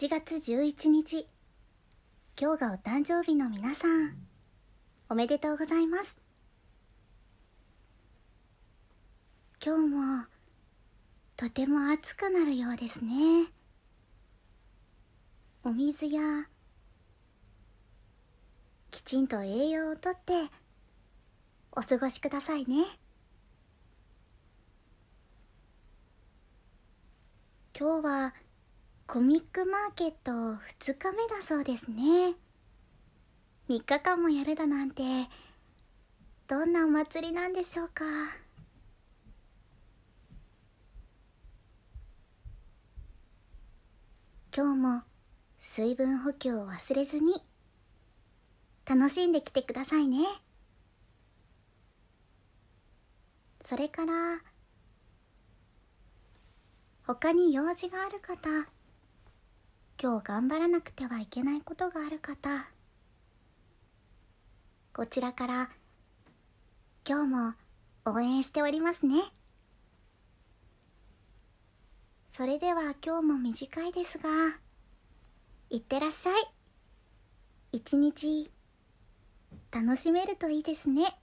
8月11日今日がお誕生日の皆さんおめでとうございます今日もとても暑くなるようですねお水やきちんと栄養をとってお過ごしくださいね今日はコミックマーケット2日目だそうですね3日間もやるだなんてどんなお祭りなんでしょうか今日も水分補給を忘れずに楽しんできてくださいねそれから他に用事がある方今日頑張らなくてはいけないことがある方こちらから今日も応援しておりますねそれでは今日も短いですがいってらっしゃい一日楽しめるといいですね。